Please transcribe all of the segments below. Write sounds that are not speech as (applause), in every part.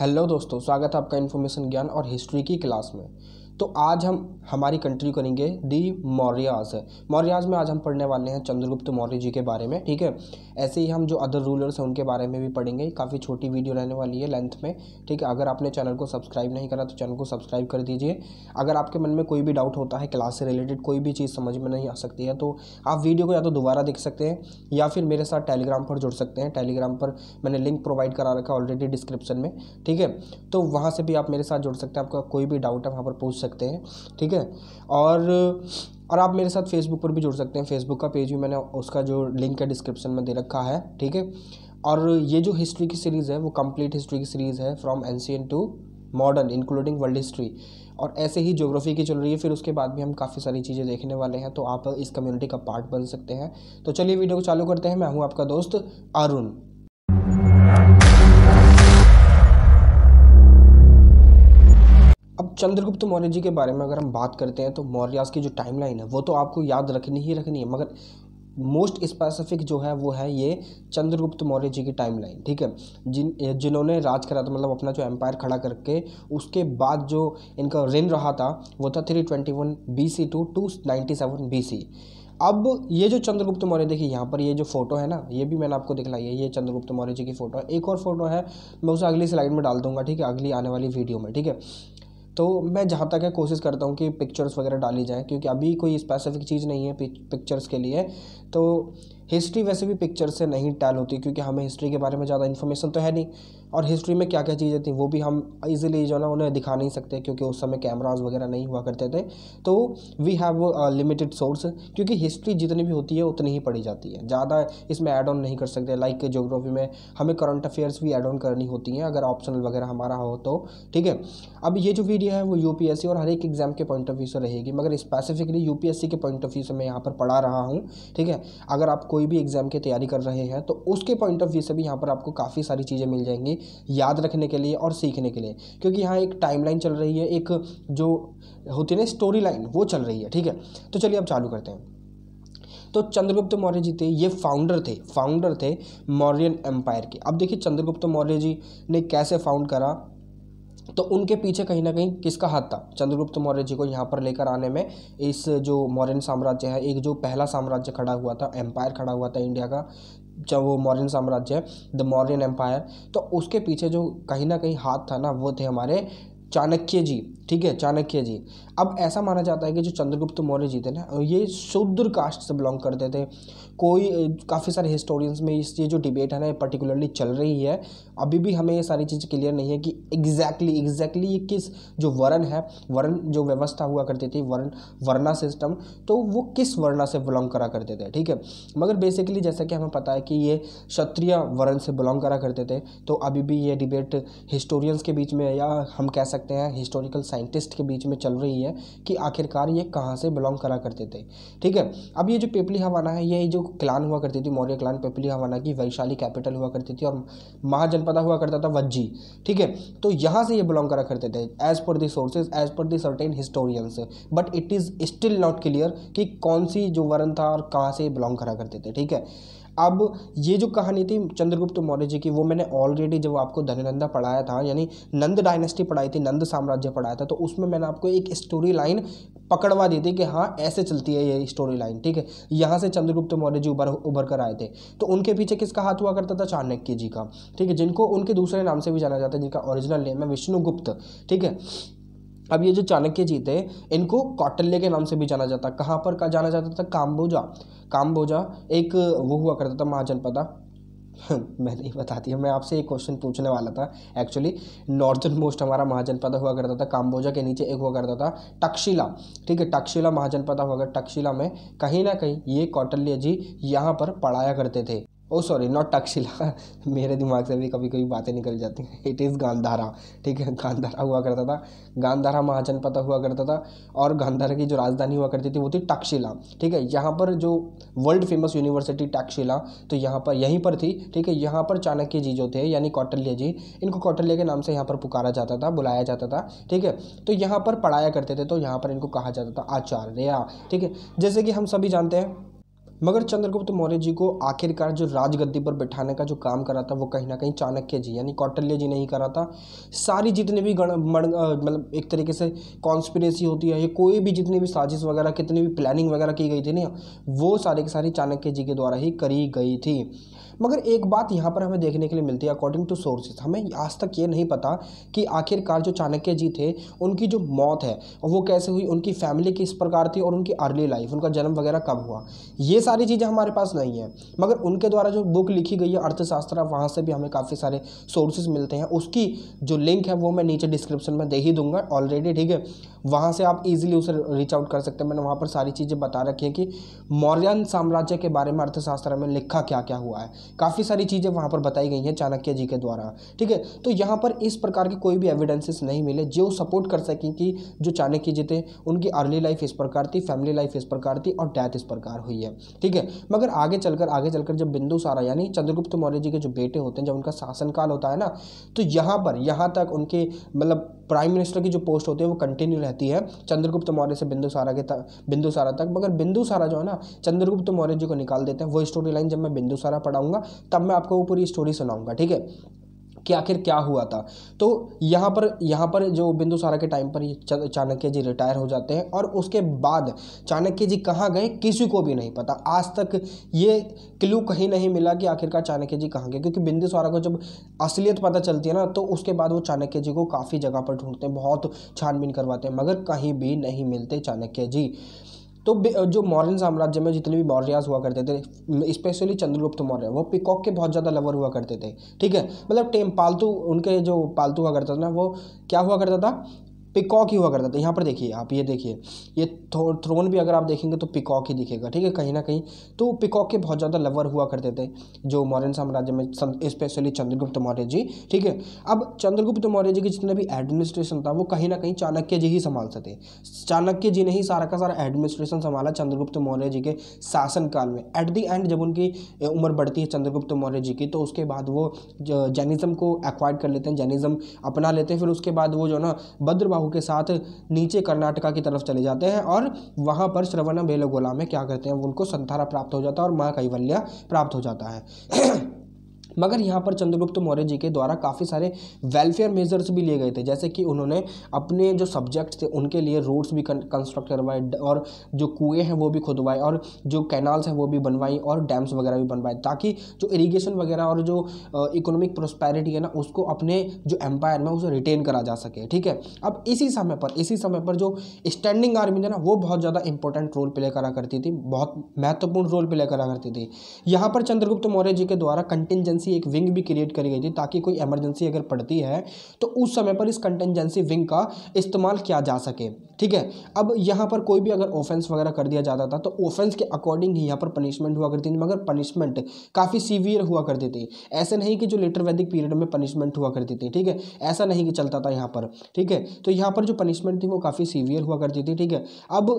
hello दोस्तों स्वागत है आपका इन्फॉर्मेशन ज्ञान और हिस्ट्री की क्लास में तो आज हम हमारी कंट्री करेंगे दी मौर्याज मौर्याज में आज हम पढ़ने वाले हैं चंद्रगुप्त मौर्य जी के बारे में ठीक है ऐसे ही हम जो अदर रूलर्स हैं उनके बारे में भी पढ़ेंगे काफ़ी छोटी वीडियो रहने वाली है लेंथ में ठीक है अगर आपने चैनल को सब्सक्राइब नहीं करा तो चैनल को सब्सक्राइब कर दीजिए अगर आपके मन में कोई भी डाउट होता है क्लास से रिलेटेड कोई भी चीज़ समझ में नहीं आ सकती है तो आप वीडियो को या तो दोबारा देख सकते हैं या फिर मेरे साथ टेलीग्राम पर जुड़ सकते हैं टेलीग्राम पर मैंने लिंक प्रोवाइड करा रखा है ऑलरेडी डिस्क्रिप्शन में ठीक है तो वहाँ से भी आप मेरे साथ जुड़ सकते हैं आपका कोई भी डाउट है वहाँ पर पूछ सकते सकते हैं ठीक है और और आप मेरे साथ फेसबुक पर भी जुड़ सकते हैं फेसबुक का पेज भी मैंने उसका जो लिंक है डिस्क्रिप्शन में दे रखा है ठीक है और ये जो हिस्ट्री की सीरीज़ है वो कंप्लीट हिस्ट्री की सीरीज़ है from ancient to modern including world history और ऐसे ही ज्योग्राफी की चल रही है फिर उसके बाद भी हम काफ़ी सारी चीज़ें देखने वाले हैं तो आप इस कम्युनिटी का पार्ट बन सकते हैं तो चलिए वीडियो को चालू करते हैं मैं हूँ आपका दोस्त अरुण चंद्रगुप्त मौर्य जी के बारे में अगर हम बात करते हैं तो मौर्यास की जो टाइमलाइन है वो तो आपको याद रखनी ही रखनी है मगर मोस्ट स्पेसिफिक जो है वो है ये चंद्रगुप्त मौर्य जी की टाइमलाइन ठीक है जिन जिन्होंने राज करा था मतलब अपना जो एम्पायर खड़ा करके उसके बाद जो इनका रिन रहा था वो था three twenty one B C to two ninety seven B C अब ये जो चंद्रगुप्त मौर्य देखिए यहाँ पर ये जो फोटो है ना ये भी मैंने आपको दिखलाई है ये चंद्रगुप्त मौर्य जी की फ़ोटो है एक और फोटो है मैं उसे अगली स्लाइड में डाल दूंगा ठीक है अगली आने वाली वीडियो में ठीक है तो मैं जहाँ तक है कोशिश करता हूँ कि पिक्चर्स वगैरह डाली जाएँ क्योंकि अभी कोई स्पेसिफ़िक चीज़ नहीं है पिक्चर्स के लिए तो हिस्ट्री वैसे भी पिक्चर से नहीं टैल होती क्योंकि हमें हिस्ट्री के बारे में ज़्यादा इन्फॉर्मेशन तो है नहीं और हिस्ट्री में क्या क्या चीज़ें थी वो भी हम इजीली जो ना उन्हें दिखा नहीं सकते क्योंकि उस समय कैमराज वगैरह नहीं हुआ करते थे तो वी हैव लिमिटेड सोर्स क्योंकि हिस्ट्री जितनी भी होती है उतनी ही पढ़ी जाती है ज़्यादा इसमें ऐड ऑन नहीं कर सकते लाइक जोग्राफी में हमें करंट अफेयर्स भी ऐड ऑन करनी होती हैं अगर ऑप्शनल वगैरह हमारा हो तो ठीक है अब ये जो वीडियो है वो यू और हर एक एग्जाम के पॉइंट ऑफ व्यू से रहेगी मगर स्पेसिफिकली यू के पॉइंट ऑफ व्यू से मैं यहाँ पर पढ़ा रहा हूँ ठीक है अगर आप कोई कोई भी एग्ज़ाम की तैयारी कर रहे हैं तो उसके पॉइंट ऑफ व्यू से भी यहाँ पर आपको काफ़ी सारी चीज़ें मिल जाएंगी याद रखने के लिए और सीखने के लिए क्योंकि यहाँ एक टाइमलाइन चल रही है एक जो होती है ना स्टोरी लाइन वो चल रही है ठीक है तो चलिए अब चालू करते हैं तो चंद्रगुप्त मौर्य जी थे ये फाउंडर थे फाउंडर थे मौर्यन एम्पायर के अब देखिए चंद्रगुप्त मौर्य जी ने कैसे फाउंड करा तो उनके पीछे कहीं ना कहीं किसका हाथ था चंद्रगुप्त मौर्य जी को यहाँ पर लेकर आने में इस जो मौर्यन साम्राज्य है एक जो पहला साम्राज्य खड़ा हुआ था एम्पायर खड़ा हुआ था इंडिया का जब वो मौर्यन साम्राज्य है द मौर्यन एम्पायर तो उसके पीछे जो कहीं ना कहीं हाथ था ना वो थे हमारे चाणक्य जी ठीक है चाणक्य जी अब ऐसा माना जाता है कि जो चंद्रगुप्त मौर्य जी थे ना ये शूद्र कास्ट से बिलोंग करते थे कोई काफ़ी सारे हिस्टोरियंस में इस ये जो डिबेट है ना पर्टिकुलरली चल रही है अभी भी हमें ये सारी चीज़ क्लियर नहीं है कि एग्जैक्टली एग्जैक्टली ये किस जो वर्ण है वर्ण जो व्यवस्था हुआ करती थी वर्ण वर्णा सिस्टम तो वो किस वर्णा से बिलोंग करा करते थे ठीक है मगर बेसिकली जैसा कि हमें पता है कि ये क्षत्रिय वर्ण से बिलोंग करा करते थे तो अभी भी ये डिबेट हिस्टोरियंस के बीच में या हम कह सकते सकते हैं हिस्टोरिकल साइंटिस्ट के बीच में चल रही है कि आखिरकार ये कहाँ से बिलोंग करा करते थे ठीक है अब ये जो पेपली हवाना है ये जो क्लान हुआ करती थी मौर्य क्लान पेपली हवाना की वैशाली कैपिटल हुआ करती थी और महाजनपदा हुआ करता था वज्जी ठीक है तो यहाँ से ये बिलोंग करा करते थे as per the sources as per the certain historians but it is still not clear कि कौन सी जो वर्ण था और कहाँ से बिलोंग करा करते थे ठीक है अब ये जो कहानी थी चंद्रगुप्त मौर्य जी की वो मैंने ऑलरेडी जब आपको धनरंदा पढ़ाया था यानी नंद डायनेस्टी पढ़ाई थी नंद साम्राज्य पढ़ाया था तो उसमें मैंने आपको एक स्टोरी लाइन पकड़वा दी थी कि हाँ ऐसे चलती है ये स्टोरी लाइन ठीक है यहाँ से चंद्रगुप्त मौर्य जी उभर उभर कर आए थे तो उनके पीछे किसका हाथ हुआ करता था चाणक्य जी का ठीक है जिनको उनके दूसरे नाम से भी जाना जाता है जिनका ओरिजिनल नेम है विष्णुगुप्त ठीक है अब ये जो चाणक्य जी थे इनको कौटल्य के नाम से भी जाना जाता कहाँ पर का जाना जाता था काम्बोजा काम्बोजा एक वो हुआ करता था महाजनपदा हम्म, मैंने नहीं बता दिया मैं आपसे एक क्वेश्चन पूछने वाला था एक्चुअली नॉर्थन मोस्ट हमारा महाजनपद हुआ करता था काम्बोजा के नीचे एक हुआ करता था टक्शिला ठीक है टक्शिला महाजनपद हुआ करता टक्शिला में कहीं ना कहीं ये कौटल्य जी यहाँ पर पढ़ाया करते थे ओ सॉरी नॉट तक्षशिला मेरे दिमाग से भी कभी कभी बातें निकल जाती हैं इट इज़ गांधारा ठीक है गांधारा हुआ करता था गांधारा महाजनपद हुआ करता था और गांधारा की जो राजधानी हुआ करती थी वो थी तक्षशिला ठीक है यहाँ पर जो वर्ल्ड फेमस यूनिवर्सिटी तक्षशिला तो यहाँ पर यहीं पर थी ठीक है यहाँ पर चाणक्य जी जो थे यानी कौटल्य जी इनको कौटल्य के नाम से यहाँ पर पुकारा जाता था बुलाया जाता था ठीक है तो यहाँ पर पढ़ाया करते थे तो यहाँ पर इनको कहा जाता था आचार्य ठीक है जैसे कि हम सभी जानते हैं मगर चंद्रगुप्त मौर्य जी को आखिरकार जो राजगद्दी पर बैठाने का जो काम करा था वो कहीं ना कहीं चाणक्य जी यानी कौटल्य जी ने ही करा था सारी जितने भी गण मतलब एक तरीके से कॉन्स्पिरेसी होती है या कोई भी जितनी भी साजिश वगैरह कितनी भी प्लानिंग वगैरह की गई थी ना वो सारे की सारी चाणक्य जी के द्वारा ही करी गई थी मगर एक बात यहाँ पर हमें देखने के लिए मिलती है अकॉर्डिंग टू सोर्सेज हमें आज तक ये नहीं पता कि आखिरकार जो चाणक्य जी थे उनकी जो मौत है वो कैसे हुई उनकी फैमिली किस प्रकार थी और उनकी अर्ली लाइफ उनका जन्म वगैरह कब हुआ ये सारी चीज़ें हमारे पास नहीं है मगर उनके द्वारा जो बुक लिखी गई है अर्थशास्त्र वहाँ से भी हमें काफ़ी सारे सोर्सेज मिलते हैं उसकी जो लिंक है वो मैं नीचे डिस्क्रिप्शन में दे ही दूंगा ऑलरेडी ठीक है वहाँ से आप इजीली उसे रीच आउट कर सकते हैं मैंने वहाँ पर सारी चीज़ें बता रखी हैं कि मौर्यन साम्राज्य के बारे में अर्थशास्त्र में लिखा क्या क्या हुआ है काफ़ी सारी चीज़ें वहाँ पर बताई गई हैं चाणक्य जी के द्वारा ठीक है तो यहाँ पर इस प्रकार के कोई भी एविडेंसेस नहीं मिले जो सपोर्ट कर सकें कि जो चाणक्य जी थे उनकी अर्ली लाइफ इस प्रकार थी फैमिली लाइफ इस प्रकार थी और डेथ इस प्रकार हुई है ठीक है मगर आगे चलकर आगे चलकर जब बिंदु सारा यानी चंद्रगुप्त मौर्य जी के जो बेटे होते हैं जब उनका शासनकाल होता है ना तो यहाँ पर यहाँ तक उनके मतलब प्राइम मिनिस्टर की जो पोस्ट होती है वो कंटिन्यू रहती है चंद्रगुप्त मौर्य से बिंदुसारा के तक बिंदुसारा तक मगर बिंदुसारा जो है ना चंद्रगुप्त मौर्य जी को निकाल देते हैं वो स्टोरी लाइन जब मैं बिंदुसारा पढ़ाऊंगा तब मैं आपको वो पूरी स्टोरी सुनाऊंगा ठीक है कि आखिर क्या हुआ था तो यहाँ पर यहाँ पर जो बिंदुसारा के टाइम पर चाणक्य जी रिटायर हो जाते हैं और उसके बाद चाणक्य जी कहाँ गए किसी को भी नहीं पता आज तक ये क्लू कहीं नहीं मिला कि आखिरकार चाणक्य जी कहाँ गए क्योंकि बिंदुसारा को जब असलियत पता चलती है ना तो उसके बाद वो चाणक्य जी को काफ़ी जगह पर ढूंढते हैं बहुत छानबीन करवाते हैं मगर कहीं भी नहीं मिलते चाणक्य जी तो जो मौर्य साम्राज्य में जितने भी मौर्यास हुआ करते थे स्पेशली चंद्रगुप्त मौर्य वो पिकॉक के बहुत ज़्यादा लवर हुआ करते थे ठीक है मतलब टेम पालतू उनके जो पालतू हुआ करता था ना वो क्या हुआ करता था पिकॉक ही हुआ करता था यहाँ पर देखिए आप ये देखिए ये थ्रोन भी अगर आप देखेंगे तो पिकॉक ही दिखेगा ठीक है कहीं ना कहीं तो पिकॉक के बहुत ज़्यादा लवर हुआ करते थे जो मौर्य साम्राज्य में स्पेशली चंद्रगुप्त मौर्य जी ठीक है अब चंद्रगुप्त मौर्य जी के जितने भी एडमिनिस्ट्रेशन था वो कहीं ना कहीं चाणक्य जी ही संभालते थे चाणक्य जी ने ही सारा का सारा एडमिनिस्ट्रेशन संभाला चंद्रगुप्त मौर्य जी के शासनकाल में एट दी एंड जब उनकी उम्र बढ़ती है चंद्रगुप्त मौर्य जी की तो उसके बाद वो जैनिज़्म को एक्वायर कर लेते हैं जैनिज़्म अपना लेते हैं फिर उसके बाद वो जो ना भद्रभाव राहु के साथ नीचे कर्नाटका की तरफ चले जाते हैं और वहाँ पर श्रवण बेलगोला में क्या करते हैं उनको संथारा प्राप्त हो जाता है और माँ कैवल्या प्राप्त हो जाता है (clears throat) मगर यहाँ पर चंद्रगुप्त मौर्य जी के द्वारा काफ़ी सारे वेलफेयर मेजर्स भी लिए गए थे जैसे कि उन्होंने अपने जो सब्जेक्ट थे उनके लिए रोड्स भी कंस्ट्रक्ट करवाए और जो कुएँ हैं वो भी खुदवाए और जो कैनाल्स हैं वो भी बनवाई और डैम्स वगैरह भी बनवाए ताकि जो इरीगेशन वगैरह और जो इकोनॉमिक प्रोस्पैरिटी है ना उसको अपने जो एम्पायर में उसे रिटेन करा जा सके ठीक है अब इसी समय पर इसी समय पर जो स्टैंडिंग आर्मी थी ना वो बहुत ज़्यादा इंपॉर्टेंट रोल प्ले करा करती थी बहुत महत्वपूर्ण रोल प्ले करा करती थी यहाँ पर चंद्रगुप्त मौर्य जी के द्वारा कंटिजेंसी कंटेंजेंसी एक विंग भी क्रिएट करी गई थी ताकि कोई एमरजेंसी अगर पड़ती है तो उस समय पर इस कंटेंजेंसी विंग का इस्तेमाल किया जा सके ठीक है अब यहाँ पर कोई भी अगर ऑफेंस वगैरह कर दिया जाता था तो ऑफेंस के अकॉर्डिंग ही यहाँ पर पनिशमेंट हुआ करती थी मगर पनिशमेंट काफ़ी सीवियर हुआ करती थी ऐसे नहीं कि जो लेटर वैदिक पीरियड में पनिशमेंट हुआ करती थी ठीक है ऐसा नहीं कि चलता था यहाँ पर ठीक है तो यहाँ पर जो पनिशमेंट थी वो काफ़ी सीवियर हुआ करती थी ठीक है अब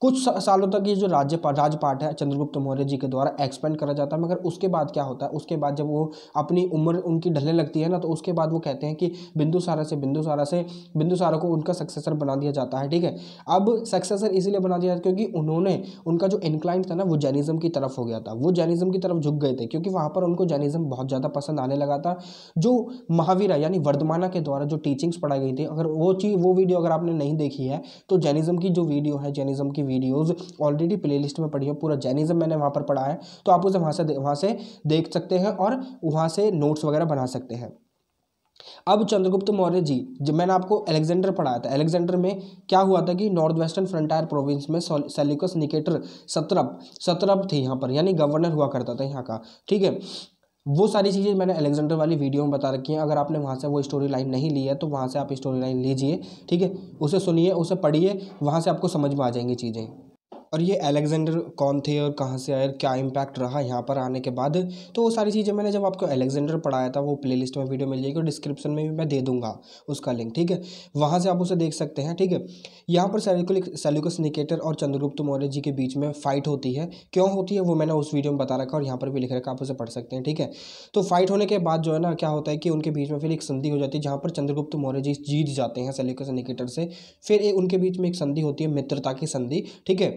कुछ सालों तक ये जो पा राजपाट है चंद्रगुप्त मौर्य जी के द्वारा एक्सपेंड करा जाता है मगर उसके बाद क्या होता है उसके बाद जब वो अपनी उम्र उनकी ढलने लगती है ना तो उसके बाद वो कहते हैं कि बिंदुसारा से बिंदुसारा से बिंदुसारा को उनका सक्सेसर बना दिया जाता है ठीक है अब सक्सेसर इसीलिए बना दिया जाता है क्योंकि उन्होंने उनका जो इनक्लाइन था ना वो जैनिज़्म की तरफ हो गया था वो जैनिज़्म की तरफ झुक गए थे क्योंकि वहाँ पर उनको जैनिज़्म बहुत ज़्यादा पसंद आने लगा था जो महावीरा यानी वर्धमाना के द्वारा जो टीचिंग्स पढ़ाई गई थी अगर वो चीज़ वो वीडियो अगर आपने नहीं देखी है तो जैनिज़्म की जो वीडियो है जैनिज़्म की की वीडियोस ऑलरेडी प्लेलिस्ट में पढ़ी हो पूरा जैनिज़्म मैंने वहाँ पर पढ़ा है तो आप उसे वहाँ से वहाँ से देख सकते हैं और वहाँ से नोट्स वगैरह बना सकते हैं अब चंद्रगुप्त मौर्य जी जब मैंने आपको अलेक्जेंडर पढ़ाया था अलेक्जेंडर में क्या हुआ था कि नॉर्थ वेस्टर्न फ्रंटायर प्रोविंस में सेलिकस निकेटर सत्रप सत्रप थे यहाँ पर यानी गवर्नर हुआ करता था यहाँ का ठीक है वो सारी चीज़ें मैंने अलेक्जेंडर वाली वीडियो में बता रखी हैं अगर आपने वहाँ से वो स्टोरी लाइन नहीं ली है तो वहाँ से आप स्टोरी लाइन लीजिए ठीक है उसे सुनिए उसे पढ़िए वहाँ से आपको समझ में आ जाएंगी चीज़ें और ये अलेक्जेंडर कौन थे और कहाँ से आए और क्या इम्पैक्ट रहा यहाँ पर आने के बाद तो वो सारी चीज़ें मैंने जब आपको अलेक्जेंडर पढ़ाया था वो प्लेलिस्ट में वीडियो मिल जाएगी और डिस्क्रिप्शन में भी मैं दे दूंगा उसका लिंक ठीक है वहाँ से आप उसे देख सकते हैं ठीक है यहाँ पर सेल्युकल सेल्युकस निकेटर और चंद्रगुप्त मौर्य जी के बीच में फाइट होती है क्यों होती है वो मैंने उस वीडियो में बता रखा और यहाँ पर भी लिख रखा आप उसे पढ़ सकते हैं ठीक है तो फाइट होने के बाद जो है ना क्या होता है कि उनके बीच में फिर एक संधि हो जाती है जहाँ पर चंद्रगुप्त मौर्य जी जीत जाते हैं सेल्युकस निकेटर से फिर उनके बीच में एक संधि होती है मित्रता की संधि ठीक है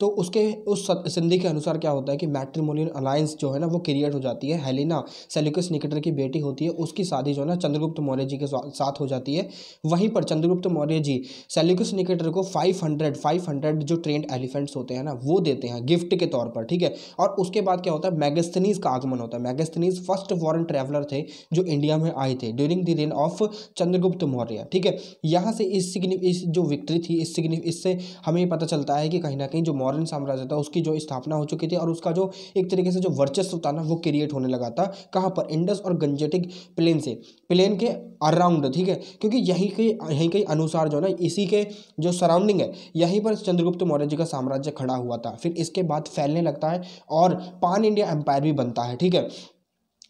तो उसके उस संधि के अनुसार क्या होता है कि मैट्रिमोनियल अलायंस जो है ना वो क्रिएट हो जाती है हेलिना सेलिकस निकेटर की बेटी होती है उसकी शादी जो है ना चंद्रगुप्त मौर्य जी के साथ हो जाती है वहीं पर चंद्रगुप्त मौर्य जी सेलिकस निकेटर को फाइव हंड्रेड फाइव हंड्रेड जो ट्रेंड एलिफेंट्स होते हैं ना वो देते हैं गिफ्ट के तौर पर ठीक है और उसके बाद क्या होता है मैगस्थनीज का आगमन होता है मैगस्थनीज फर्स्ट फॉरन ट्रैवलर थे जो इंडिया में आए थे during the reign of Chandragupta Maurya ठीक है यहाँ से इस इस जो विक्ट्री थी इस इससे हमें पता चलता है कि कहीं ना कहीं जो मॉडर्न साम्राज्य था उसकी जो स्थापना हो चुकी थी और उसका जो एक तरीके से जो वर्चस्व था ना वो क्रिएट होने लगा था कहाँ पर इंडस और गंजेटिक प्लेन से प्लेन के अराउंड ठीक है क्योंकि यहीं के यहीं के अनुसार जो ना इसी के जो सराउंडिंग है यहीं पर चंद्रगुप्त मौर्य जी का साम्राज्य खड़ा हुआ था फिर इसके बाद फैलने लगता है और पान इंडिया एम्पायर भी बनता है ठीक है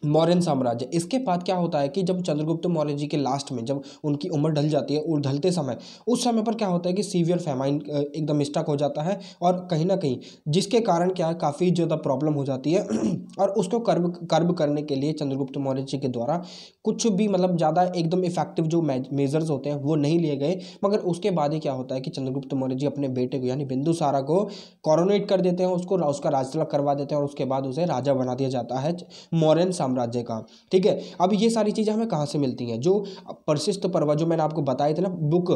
मौर्यन साम्राज्य इसके बाद क्या होता है कि जब चंद्रगुप्त मौर्य जी के लास्ट में जब उनकी उम्र ढल जाती है और ढलते समय उस समय पर क्या होता है कि सीवियर फेमाइन एकदम स्टक हो जाता है और कहीं ना कहीं जिसके कारण क्या है काफ़ी ज़्यादा प्रॉब्लम हो जाती है (clears throat) और उसको कर्ब कर्ब करने के लिए चंद्रगुप्त मौर्य जी के द्वारा कुछ भी मतलब ज़्यादा एकदम इफेक्टिव जो मेजर्स होते हैं वो नहीं लिए गए मगर उसके बाद ही क्या होता है कि चंद्रगुप्त मौर्य जी अपने बेटे को यानी बिंदुसारा को कॉरोनेट कर देते हैं उसको उसका राजतलाक करवा देते हैं और उसके बाद उसे राजा बना दिया जाता है मौर्यन साम्राज्य साम्राज्य का ठीक है अब ये सारी चीज़ें हमें कहाँ से मिलती हैं जो परशिष्ट पर्वत जो मैंने आपको बताए थे ना बुक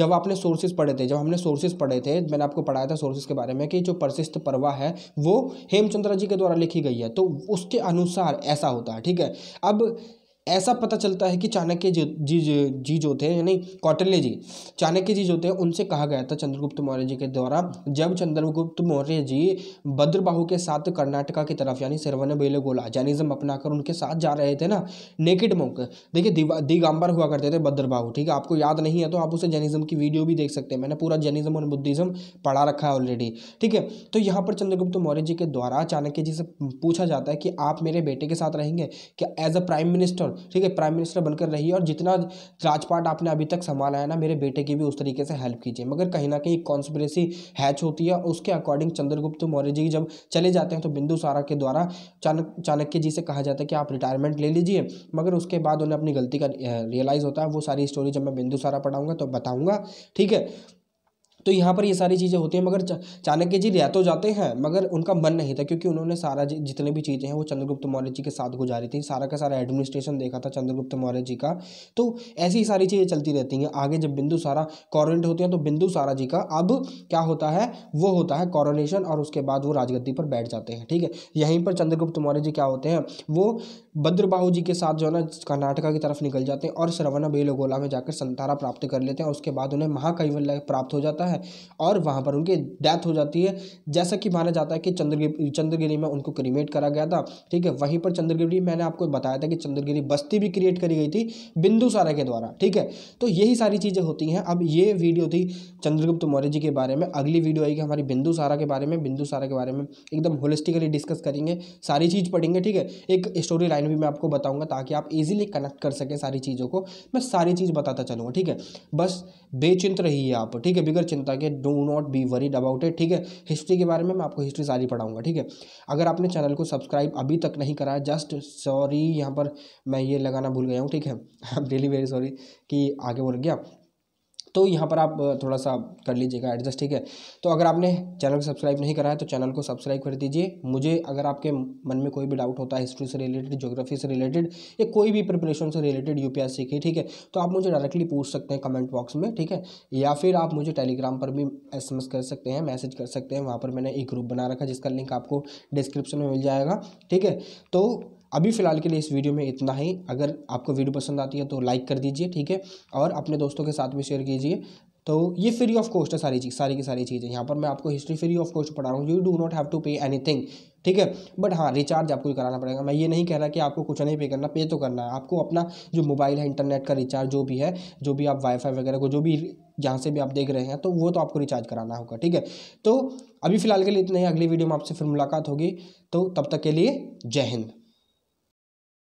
जब आपने सोर्सेज पढ़े थे जब हमने सोर्सेज पढ़े थे मैंने आपको पढ़ाया था सोर्सेज के बारे में कि जो परशिष्ट परवा है वो हेमचंद्र जी के द्वारा लिखी गई है तो उसके अनुसार ऐसा होता है ठीक है अब ऐसा पता चलता है कि चाणक्य जी जी जी जो थे यानी कौटल्य जी चाणक्य जी जो थे उनसे कहा गया था चंद्रगुप्त मौर्य जी के द्वारा जब चंद्रगुप्त मौर्य जी भद्रबाहु के साथ कर्नाटका की तरफ यानी सिरवन गोला जैनिज्म अपनाकर उनके साथ जा रहे थे ना नेकिड मोक देखिए दिगंबर हुआ करते थे भद्रबाहू ठीक है आपको याद नहीं है तो आप उसे जैनिज्म की वीडियो भी देख सकते हैं मैंने पूरा जैनिज्म और बुद्धिज्म पढ़ा रखा है ऑलरेडी ठीक है तो यहाँ पर चंद्रगुप्त मौर्य जी के द्वारा चाणक्य जी से पूछा जाता है कि आप मेरे बेटे के साथ रहेंगे क्या एज अ प्राइम मिनिस्टर ठीक है प्राइम मिनिस्टर बनकर रहिए और जितना राजपाट आपने अभी तक संभाला है ना मेरे बेटे की भी उस तरीके से हेल्प कीजिए मगर कहीं ना कहीं कॉन्स्परेसी हैच होती है और उसके अकॉर्डिंग चंद्रगुप्त मौर्य जी जब चले जाते हैं तो बिंदु सारा के द्वारा चाणक्य जी से कहा जाता है कि आप रिटायरमेंट ले लीजिए मगर उसके बाद उन्हें अपनी गलती का रियलाइज़ होता है वो सारी स्टोरी जब मैं बिंदु सारा पढ़ाऊंगा तो बताऊँगा ठीक है तो यहाँ पर ये सारी चीज़ें होती हैं मगर चाणक्य जी रह तो जाते हैं मगर उनका मन नहीं था क्योंकि उन्होंने सारा जितने भी चीज़ें हैं वो चंद्रगुप्त मौर्य जी के साथ गुजारी थी सारा का सारा एडमिनिस्ट्रेशन देखा था चंद्रगुप्त मौर्य जी का तो ऐसी ही सारी चीज़ें चलती रहती हैं आगे जब बिंदु सारा कॉरोनेट होती हैं तो बिंदु सारा जी का अब क्या होता है वो होता है कॉरोनेशन और उसके बाद वो राजगद्दी पर बैठ जाते हैं ठीक है यहीं पर चंद्रगुप्त मौर्य जी क्या होते हैं वो भद्रबाहू जी के साथ जो है ना कर्नाटका की तरफ निकल जाते हैं और श्रवण बेलोगोला में जाकर संतारा प्राप्त कर लेते हैं और उसके बाद उन्हें महाकैवल्य प्राप्त हो जाता है है और वहाँ पर उनकी डेथ हो जाती है जैसा कि माना जाता है कि चंद्रगिरी चंद्रगिरी में उनको क्रिमेट करा गया था ठीक है वहीं पर चंद्रगिरी मैंने आपको बताया था कि चंद्रगिरी बस्ती भी क्रिएट करी गई थी बिंदुसारा के द्वारा ठीक है तो यही सारी चीज़ें होती हैं अब ये वीडियो थी चंद्रगुप्त मौर्य जी के बारे में अगली वीडियो आएगी हमारी बिंदुसारा के बारे में बिंदुसारा के बारे में एकदम होलिस्टिकली डिस्कस करेंगे सारी चीज़ पढ़ेंगे ठीक है एक स्टोरी लाइन भी मैं आपको बताऊंगा ताकि आप इजीली कनेक्ट कर सकें सारी चीज़ों को मैं सारी चीज़ बताता चलूँगा ठीक है बस बेचिंत रहिए आप ठीक है बिगड़ चिंता ताकि do not be worried about it ठीक है हिस्ट्री के बारे में मैं आपको हिस्ट्री सारी पढ़ाऊंगा ठीक है अगर आपने चैनल को सब्सक्राइब अभी तक नहीं करा जस्ट सॉरी यहाँ पर मैं ये लगाना भूल गया हूँ ठीक है I am really very sorry कि आगे बोल गया तो यहाँ पर आप थोड़ा सा कर लीजिएगा एडजस्ट ठीक है तो अगर आपने चैनल को सब्सक्राइब नहीं करा है तो चैनल को सब्सक्राइब कर दीजिए मुझे अगर आपके मन में कोई भी डाउट होता है हिस्ट्री से रिलेटेड जोग्राफी से रिलेटेड या कोई भी प्रिपरेशन से रिलेटेड यू की ठीक है तो आप मुझे डायरेक्टली पूछ सकते हैं कमेंट बॉक्स में ठीक है या फिर आप मुझे टेलीग्राम पर भी एस कर सकते हैं मैसेज कर सकते हैं वहाँ पर मैंने एक ग्रुप बना रखा जिसका लिंक आपको डिस्क्रिप्शन में मिल जाएगा ठीक है तो अभी फ़िलहाल के लिए इस वीडियो में इतना ही अगर आपको वीडियो पसंद आती है तो लाइक कर दीजिए ठीक है और अपने दोस्तों के साथ भी शेयर कीजिए तो ये फ्री ऑफ कॉस्ट है सारी चीज़ सारी की सारी चीज़ें यहाँ पर मैं आपको हिस्ट्री फ्री ऑफ कॉस्ट पढ़ा रहा हूँ you do not have to pay anything ठीक है बट हाँ रिचार्ज आपको कराना पड़ेगा मैं ये नहीं कह रहा कि आपको कुछ नहीं पे करना पे तो करना है आपको अपना जो मोबाइल है इंटरनेट का रिचार्ज जो भी है जो भी आप वाईफाई वगैरह को जो भी जहाँ से भी आप देख रहे हैं तो वो तो आपको रिचार्ज कराना होगा ठीक है तो अभी फ़िलहाल के लिए इतना ही अगली वीडियो में आपसे फिर मुलाकात होगी तो तब तक के लिए जय हिंद